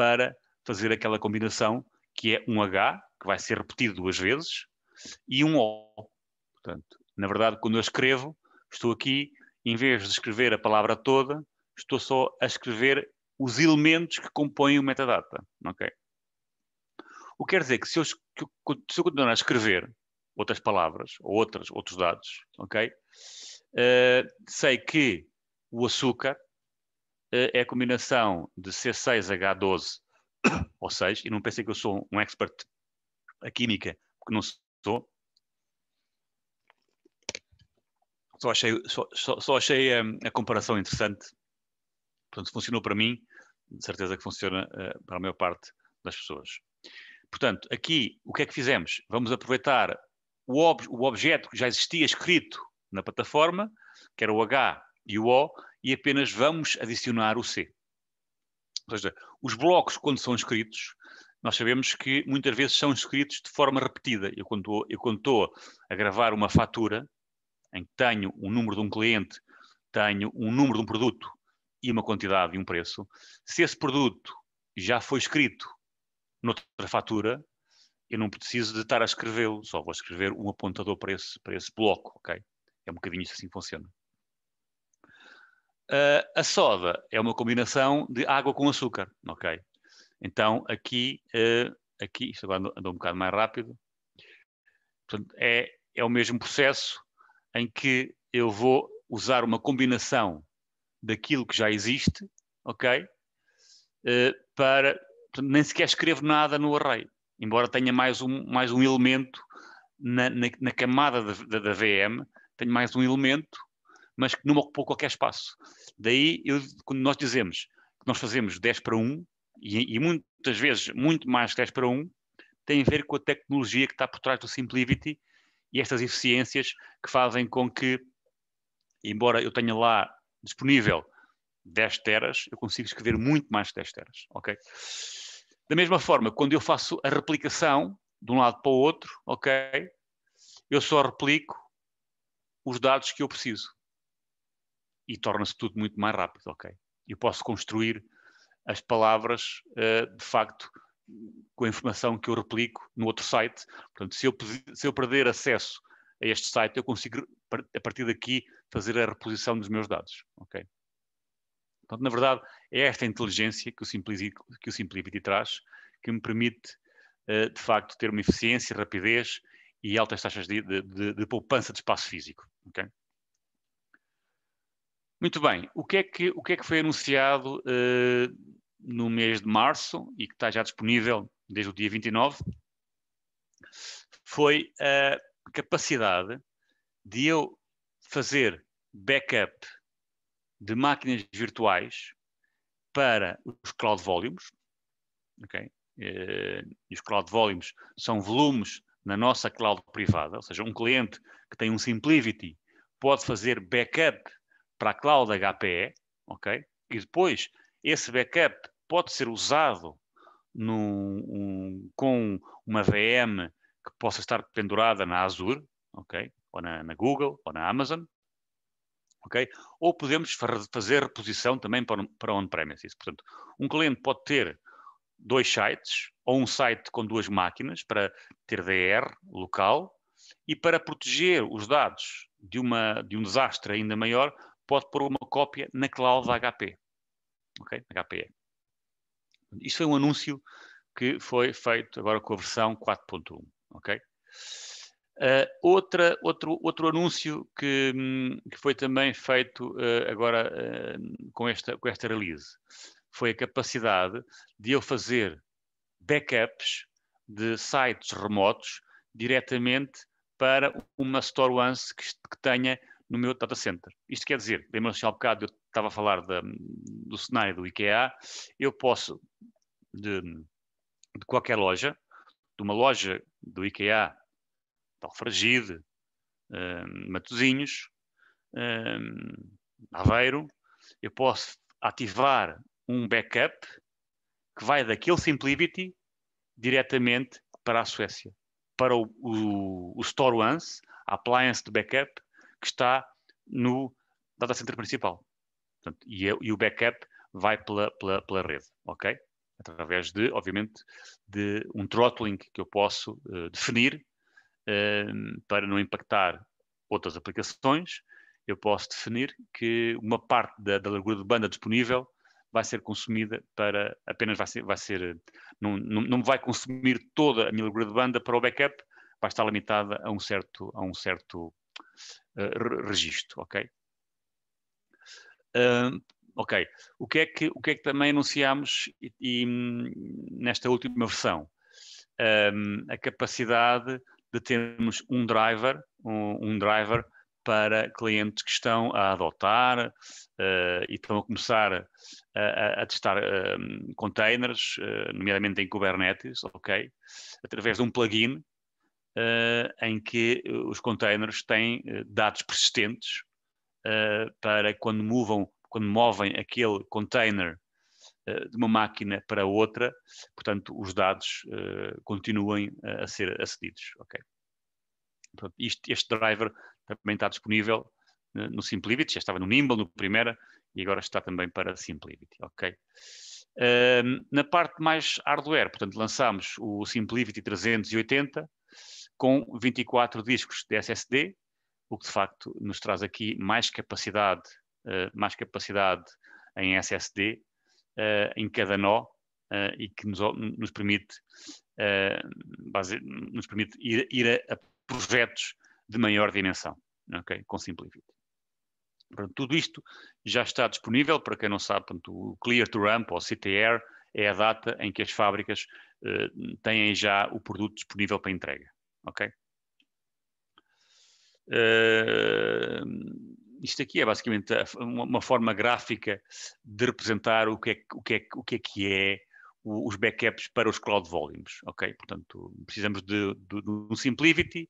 para fazer aquela combinação que é um H, que vai ser repetido duas vezes, e um O. Portanto, na verdade, quando eu escrevo, estou aqui, em vez de escrever a palavra toda, estou só a escrever os elementos que compõem o metadata. Okay? O que quer dizer que se eu, se eu continuar a escrever outras palavras, ou outras, outros dados, ok? Uh, sei que o açúcar é a combinação de C6H12 ou 6, e não pensei que eu sou um expert a química, porque não sou. Só achei, só, só, só achei a, hum, a, comparação interessante. Portanto, funcionou para mim, de certeza que funciona uh, para a maior parte das pessoas. Portanto, aqui, o que é que fizemos? Vamos aproveitar o, ob o objeto que já existia escrito na plataforma, que era o H e o O, e apenas vamos adicionar o C. Ou seja, os blocos, quando são escritos, nós sabemos que muitas vezes são escritos de forma repetida. Eu quando, estou, eu, quando estou a gravar uma fatura, em que tenho um número de um cliente, tenho um número de um produto e uma quantidade e um preço, se esse produto já foi escrito noutra fatura, eu não preciso de estar a escrevê-lo, só vou escrever um apontador para esse, para esse bloco, ok? É um bocadinho isso assim que funciona. Uh, a soda é uma combinação de água com açúcar, ok? Então, aqui, uh, aqui isto agora andou um bocado mais rápido, portanto, é, é o mesmo processo em que eu vou usar uma combinação daquilo que já existe, ok? Uh, para, portanto, nem sequer escrevo nada no array, embora tenha mais um, mais um elemento na, na, na camada da VM, tenho mais um elemento mas que não ocupou qualquer espaço. Daí, eu, quando nós dizemos que nós fazemos 10 para 1, e, e, muitas vezes muito mais que 10 para 1, tem a ver com a tecnologia que está por trás do SimpliVity e estas eficiências que fazem com que, embora eu tenha lá disponível 10 teras, eu consigo escrever muito mais que 10 teras, ok? Da mesma forma, quando eu faço a replicação de um lado para o outro, ok? Eu só replico os dados que eu preciso e torna-se tudo muito mais rápido, ok? Eu posso construir as palavras, uh, de facto, com a informação que eu replico no outro site. Portanto, se eu, se eu perder acesso a este site, eu consigo, a partir daqui, fazer a reposição dos meus dados, ok? Portanto, na verdade, é esta inteligência que o Simplicity, que o traz que me permite, uh, de facto, ter uma eficiência, rapidez e altas taxas de, de, de, de poupança de espaço físico, ok? Muito bem, o que é que, o que, é que foi anunciado uh, no mês de março e que está já disponível desde o dia 29? Foi a capacidade de eu fazer backup de máquinas virtuais para os cloud volumes, okay? Eh, e os cloud volumes são volumes na nossa cloud privada, ou seja, um cliente que tem um Simplivity pode fazer backup para a cloud HPE, ok? E depois esse backup pode ser usado num, um, com uma VM que possa estar pendurada na Azure, ok? Ou na, na Google, ou na Amazon, ok? Ou podemos fazer reposição também para, para on-premises. Portanto, um cliente pode ter dois sites, ou um site com duas máquinas para ter DR local e para proteger os dados de, uma, de um desastre ainda maior, pode pôr uma cópia na cloud da HP. Ok? HPE. Isto foi um anúncio que foi feito agora com a versão 4.1. Ok? Uh, outra, outro, outro anúncio que, hum, que foi também feito uh, agora uh, com, esta, com esta release foi a capacidade de eu fazer backups de sites remotos diretamente para uma store once que, que tenha no meu data center. Isto quer dizer, lembram-se há bocado, eu estava a falar do cenário do IKEA, eu posso, de, de qualquer loja, de uma loja do IKEA, de Alfragide, uh, hum, Matozinhos, hum, Aveiro, eu posso ativar um backup que vai daquele Simplivity diretamente para a Suécia, para o, o, o Store Once, a appliance de backup que está no data center principal. Portanto, e, é, e, o backup vai pela, pela, pela rede, ok? Através de, obviamente, de um throttling que eu posso uh, definir uh, para não impactar outras aplicações, eu posso definir que uma parte da, da largura de banda disponível vai ser consumida para, apenas vai ser, vai ser não, não, não vai consumir toda a minha largura de banda para o backup, vai estar limitada a um certo, a um certo eh, registro, ok? Uh, ok, o que, é que, o que é que também anunciámos e, e, hum, nesta última versão? Um, a capacidade de termos um driver, um, um, driver para clientes que estão a adotar uh, e estão a começar a, a, a testar um, containers, uh, nomeadamente em Kubernetes, ok? Através de um plugin eh, em que eh, os containers têm eh, dados persistentes para quando movam, quando movem aquele container de uma máquina para outra, portanto, os dados uh, continuem a ser acedidos. Okay? Portanto, isto, este driver também está disponível uh, no SimpliVity, já estava no Nimble, no Primera, e agora está também para SimpliVity. Ok. Uh, na parte mais hardware, portanto, lançámos o SimpliVity 380, com 24 discos de SSD, o que de facto nos traz aqui mais capacidade, uh, mais capacidade em SSD uh, eh, em cada nó uh, e que nos, nos permite, base, nos permite ir, ir a, a, projetos de maior dimensão, okay? com Simplify. Pronto, tudo isto já está disponível, para quem não sabe, pronto, o Clear to Ramp ou CTR é a data em que as fábricas têm já o produto disponível para entrega ok? Uh, isto aqui é basicamente uma, forma gráfica de representar o que é, o que, é, o que, é, que é os backups para os cloud volumes, ok? Portanto, precisamos de, de, de um SimpliVity,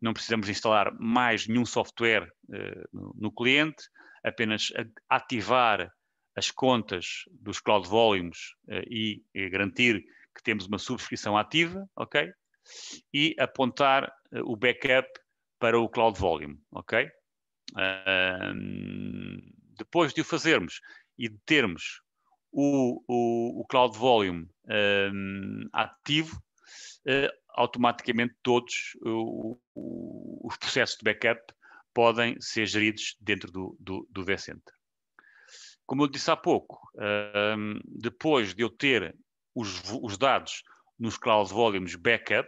não precisamos instalar mais nenhum software uh, no, no cliente, apenas ativar as contas dos cloud volumes uh, e, e, garantir que temos uma subscrição ativa, ok? e apontar eh, o backup para o Cloud Volume, ok? Uh, depois de o fazermos e de termos o, o, o Cloud Volume um, ativo, uh, automaticamente todos eh, o, os processos de backup podem ser geridos dentro do, do, do vCenter. Como eu disse há pouco, uh, depois de eu ter os, os dados nos cloud volumes backup,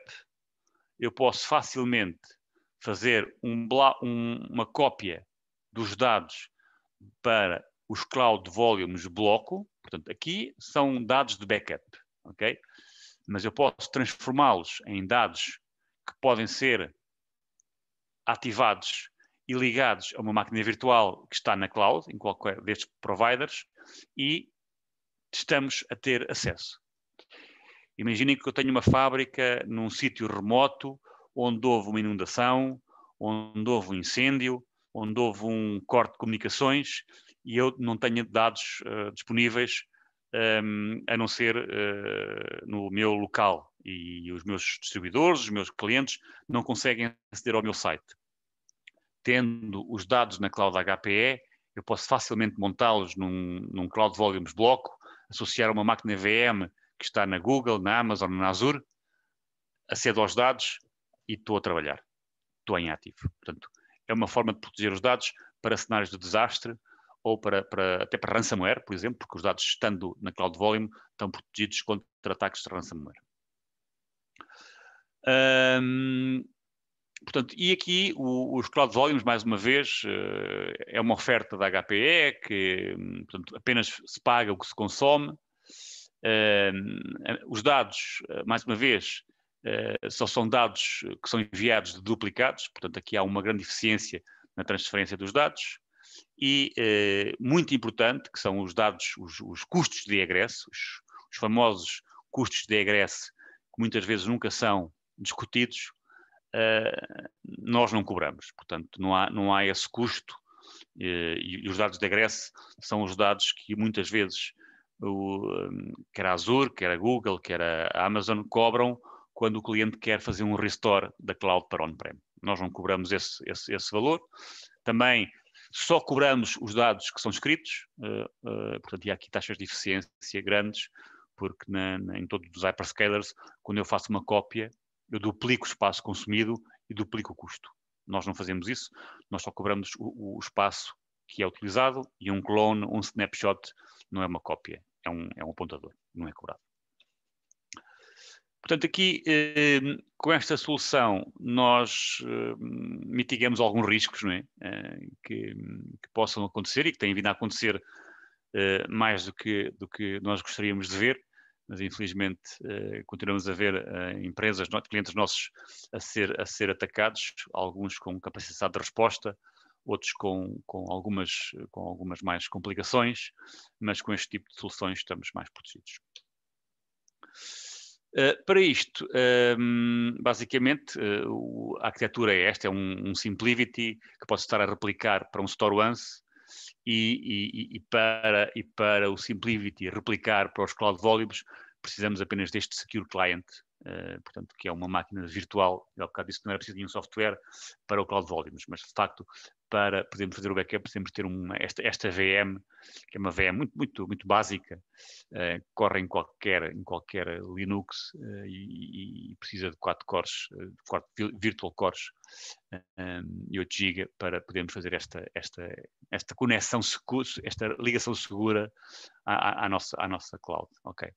eu posso facilmente fazer um, um, uma cópia dos dados para os cloud volumes bloco. Portanto, aqui são dados de backup, ok? Mas eu posso transformá-los em dados que podem ser ativados e ligados a uma máquina virtual que está na cloud, em qualquer destes providers, e estamos a ter acesso. Imaginem que eu tenho uma fábrica num sítio remoto onde houve uma inundação, onde houve um incêndio, onde houve um corte de comunicações e eu não tenho dados uh, disponíveis um, ehm, a não ser uh, no meu local. E os meus distribuidores, os meus clientes, não conseguem aceder ao meu site. Tendo os dados na cloud HPE, eu posso facilmente montá-los num, num Cloud Volumes bloco, associar a uma máquina VM que está na Google, na Amazon, na Azure, acedo aos dados e estou a trabalhar. Estou em ativo. Portanto, é uma forma de proteger os dados para cenários de desastre ou para, para, até para ransomware, por exemplo, porque os dados estando na Cloud Volume estão protegidos contra ataques de ransomware. Hum, portanto, e aqui o, os Cloud Volumes, mais uma vez, eh, é uma oferta da HPE que hum, portanto, apenas se paga o que se consome os dados, eh, mais uma vez, eh, só são dados que são enviados de duplicados, portanto, aqui há uma grande eficiência na transferência dos dados. E, eh, muito importante, que são os dados, os, os custos de egresso, os, os famosos custos de egresso, que muitas vezes nunca são discutidos, nós não cobramos. Portanto, não há, não há esse custo. E, e os dados de egresso são os dados que muitas vezes o, hum, quer a Azure, quer a Google, quer a Amazon, cobram quando o cliente quer fazer um restore da cloud para on-prem. Nós não cobramos esse, esse, esse, valor. Também só cobramos os dados que são escritos, uh, uh, portanto, e há aqui taxas de eficiência grandes, porque na, na, em todos os hyperscalers, quando eu faço uma cópia, eu duplico o espaço consumido e duplico o custo. Nós não fazemos isso, nós só cobramos o, o espaço que é utilizado e um clone, um snapshot não é uma cópia, é um, é um apontador, não é cobrado. Portanto, aqui eh, com esta solução nós eh, mitigamos alguns riscos não é? Eh, que, que, possam acontecer e que têm vindo a acontecer eh, mais do que, do que nós gostaríamos de ver, mas infelizmente eh, continuamos a ver eh, empresas, clientes nossos a ser, a ser atacados, alguns com capacidade de resposta, outros com, com, algumas, com algumas mais complicações, mas com este tipo de soluções estamos mais protegidos. Uh, para isto, um, ehm, basicamente, uh, a arquitetura é esta, é um, um SimpliVity que pode estar a replicar para um StoreOnce e, e, e, para, e para o SimpliVity replicar para os Cloud Volumes, precisamos apenas deste Secure Client, eh, portanto, que é uma máquina virtual, e ao bocado disse que não era preciso nenhum software para o Cloud Volumes, mas de facto, para podermos fazer o backup, precisamos ter uma, esta, esta VM, que é uma VM muito, muito, muito básica, uh, corre em qualquer, em qualquer Linux uh, e, e, precisa de 4 cores, de 4 virtual cores ehm, e 8 GB para podermos fazer esta, esta, esta conexão, esta ligação segura à, à, nossa, à nossa cloud. ok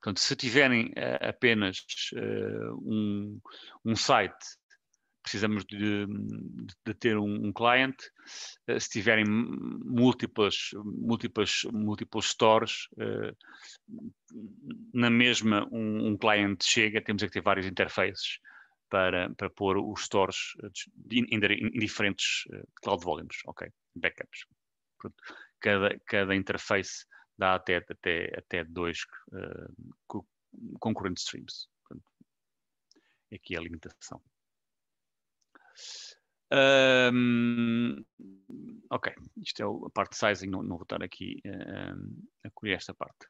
Portanto, se tiverem uh, apenas uh, um, um site, precisamos de, de ter um, um client, uh, se tiverem múltiplas, múltiplas, múltiplos stores, na mesma um, um client chega, temos é que ter várias interfaces para, para pôr os stores em, em diferentes cloud volumes, ok? Backups. Cada, cada interface dá até, até, até dois uh, eh, concurrent streams. Portanto, aqui é a limitação. Um, ok, isto é a parte de sizing, não, não vou estar aqui um, eh, a colher esta parte.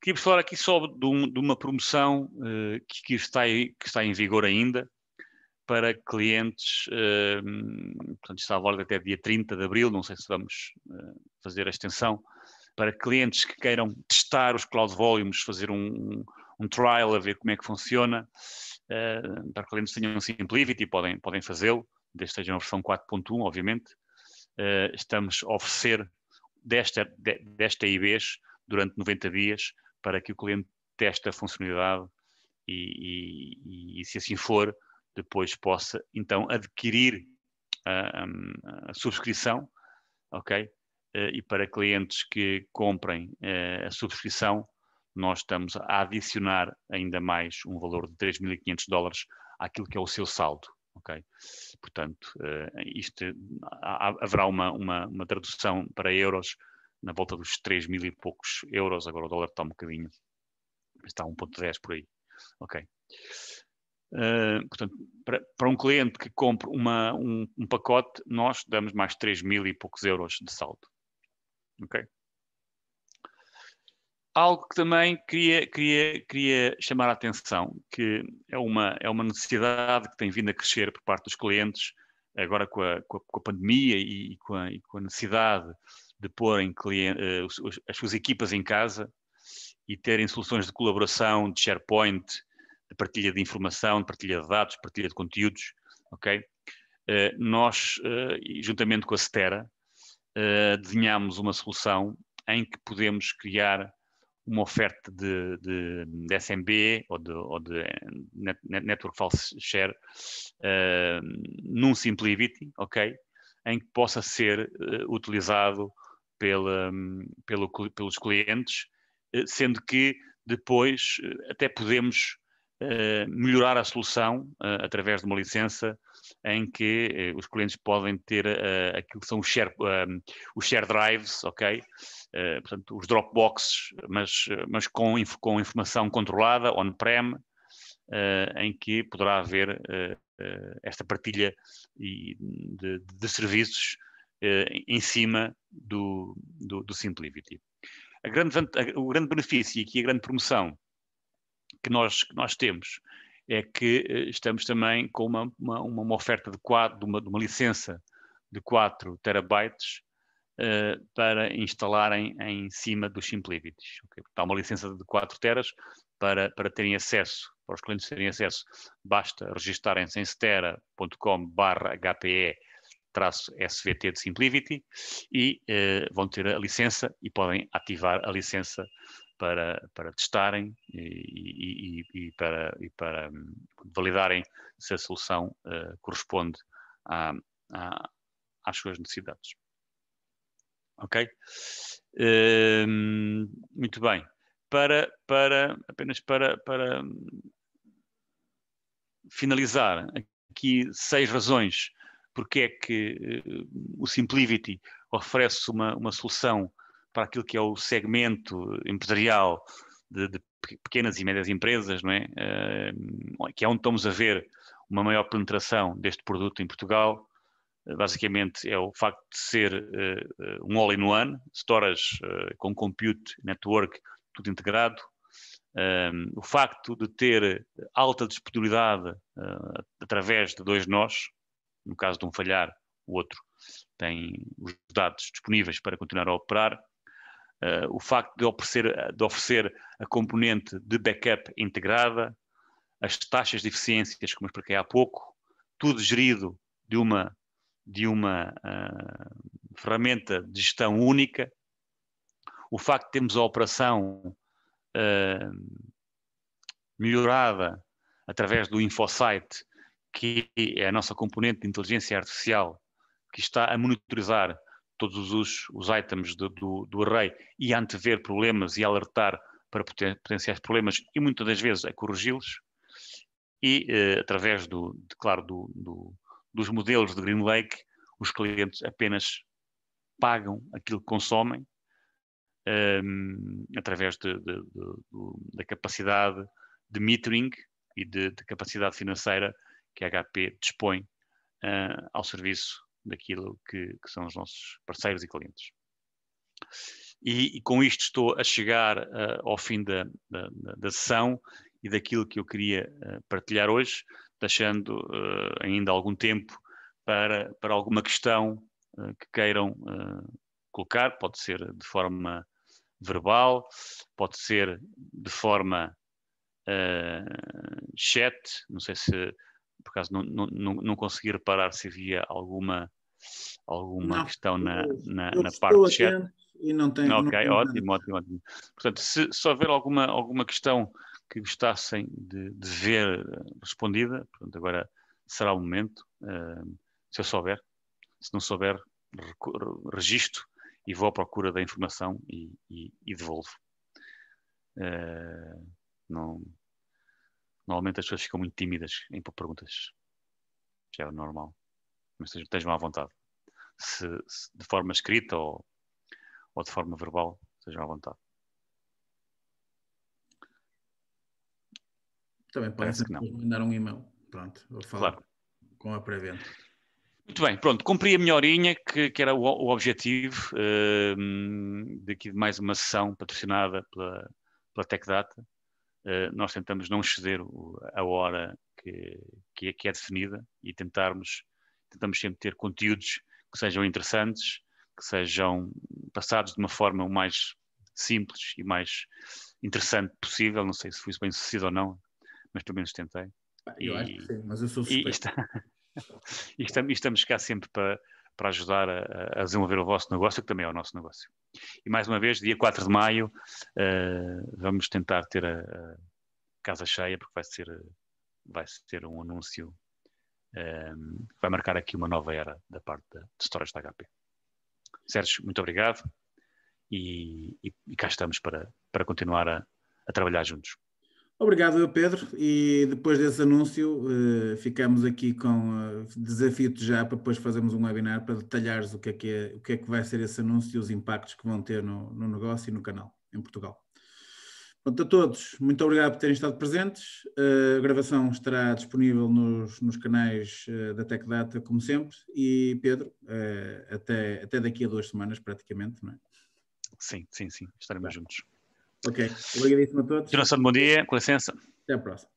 Queria falar aqui só de, um, de uma promoção uh, que, que, está, que está em vigor ainda para clientes, uh, portanto está a volta até dia 30 de abril, não sei se vamos uh, fazer a extensão, para clientes que queiram testar os cloud volumes, fazer um, um trial a ver como é que funciona. Uh, para clientes que tenham um Simplivity, podem, podem fazê-lo, desde que esteja na versão 4.1, obviamente. Uh, estamos a oferecer desta desta ibs durante 90 dias para que o cliente teste a funcionalidade e, e, e se assim for, depois possa então adquirir a, a, a subscrição, ok? Eh, e para clientes que comprem eh, a subscrição, nós estamos a adicionar ainda mais um valor de 3.500 dólares àquilo que é o seu saldo. Okay? Portanto, eh, isto, haverá uma, uma, uma tradução para euros na volta dos 3 mil e poucos euros, agora o dólar está um bocadinho, está 1.10 por aí. Ok. Uh, portanto, para, para, um cliente que compra uma, um, um, pacote, nós damos mais 3 mil e poucos euros de saldo. Okay? Algo que também queria, queria, queria chamar a atenção, que é uma, é uma necessidade que tem vindo a crescer por parte dos clientes, agora com a, com a, com a pandemia e, e, com a, e, com a, necessidade de porem cliente, eh, as suas equipas em casa e terem soluções de colaboração, de SharePoint, de partilha de informação, de partilha de dados, partilha de conteúdos, ok? Eh, nós, eh, juntamente com a Cetera, uh, desenhamos uma solução em que podemos criar uma oferta de, de, de SMB ou de, ou de net, Network File Share uh, num SimpliVity, ok? Em que possa ser uh, utilizado pela, pelo, pelos clientes, sendo que depois até podemos eh, melhorar a solução eh, através de uma licença em que eh, os clientes podem ter aquilo que são os share, ehm, os share drives, ok? portanto, os Dropboxes, mas, mas com, com informação controlada, on-prem, em que poderá haver esta partilha de, de serviços em cima do, do, do Simplivity. A grande, o grande benefício e aqui a grande promoção que nós, que nós temos é que eh, estamos também com uma, uma, uma oferta de, de, uma, de uma licença de 4 terabytes uh, para instalarem em cima dos Simplivities. Okay? Há uma licença de 4 teras para, para terem acesso, para os clientes terem acesso, basta registarem-se em stera.com HPE traço SVT de Simplivity e uh, vão ter a licença e podem ativar a licença para, para testarem e, e, e, para, e para hum, validarem se a solução uh, corresponde a a às suas necessidades. Ok? Hum, muito bem. Para, para, apenas para, para hum, finalizar, aqui seis razões porque é que uh, o Simplivity oferece uma, uma solução para aquilo que é o segmento empresarial de, de pequenas e médias empresas, não é? Uh, que é onde estamos a ver uma maior penetração deste produto em Portugal, eh, basicamente é o facto de ser uh, um all-in-one, storage uh, eh, com compute, network, tudo integrado, um, o facto de ter alta disponibilidade uh, através de dois nós, no caso de um falhar, o outro tem os dados disponíveis para continuar a operar, Uh, o facto de oferecer, de oferecer a componente de backup integrada, as taxas de eficiências, como expliquei há pouco, tudo gerido de uma, de uma uh, ferramenta de gestão única, o facto de termos a operação uh, melhorada através do InfoSight, que é a nossa componente de inteligência artificial, que está a monitorizar todos os, os items de, do, do array e antever problemas e alertar para potenciais problemas e muitas das vezes a corrigi-los e eh, através do, de, claro, do, do, dos modelos de Green Lake, os clientes apenas pagam aquilo que consomem ehm, através de, de, da capacidade de metering e de, capacidade financeira que a HP dispõe eh, ao serviço daquilo que, que são os nossos parceiros e clientes. E, e com isto estou a chegar uh, ao fim da, da, da, sessão e daquilo que eu queria uh, partilhar hoje, deixando uh, ainda algum tempo para, para alguma questão que queiram colocar, pode ser de forma verbal, pode ser de forma chat, não sei se por acaso não, não, não, consegui reparar se havia alguma, alguma não, questão na, na, na parte de chat. E não tenho, ok, tenho ótimo, ótimo, ótimo. Portanto, se, se houver alguma, alguma questão que gostassem de, de ver eh, respondida, portanto, agora será o momento, uh, se eu souber. Se não souber, registro e vou à procura da informação e, e, e devolvo. Uh, não, Normalmente as pessoas ficam muito tímidas em pôr perguntas. Já é normal. Mas estejam à vontade. Se, se, de forma escrita ou, ou de forma verbal, estejam à vontade. Também parece que não. mandar um e-mail. Pronto, vou falar claro. com a pré-venda. Muito bem, pronto, cumpri a minha horinha, que, que era o, o objetivo uh, daqui de mais uma sessão patrocinada pela, pela Data. Eh, nós tentamos não exceder a hora que, é, que, é, definida e tentarmos, tentamos sempre ter conteúdos que sejam interessantes, que sejam passados de uma forma o mais simples e mais interessante possível. Não sei se fui bem sucedido ou não, mas pelo menos tentei. Ah, eu e, acho que sim, mas eu sou E, está, e estamos, e estamos cá sempre para, para ajudar a, a desenvolver o vosso negócio, que também é o nosso negócio. E mais uma vez, dia 4 de maio, uh, vamos tentar ter a, a, casa cheia, porque vai ser, vai ser um anúncio um, ehm, que vai marcar aqui uma nova era da parte de histórias da HP. Sérgio, muito obrigado e, e, e cá estamos para, para continuar a, a trabalhar juntos. Obrigado, Pedro. E depois desse anúncio, uh, ficamos aqui com uh, desafio-te já para depois fazermos um webinar para detalhares o que é que, é, o que, é que vai ser esse anúncio e os impactos que vão ter no, no negócio e no canal em Portugal. Pronto, a todos, muito obrigado por terem estado presentes. Uh, a gravação estará disponível nos, nos canais uh, da TechData como sempre. E, Pedro, até, até daqui a duas semanas, praticamente, não é? Sim, sim, sim, estaremos tá. juntos. Ok. Obrigadíssimo a todos. Duração de bom dia. Com licença. Até a próxima.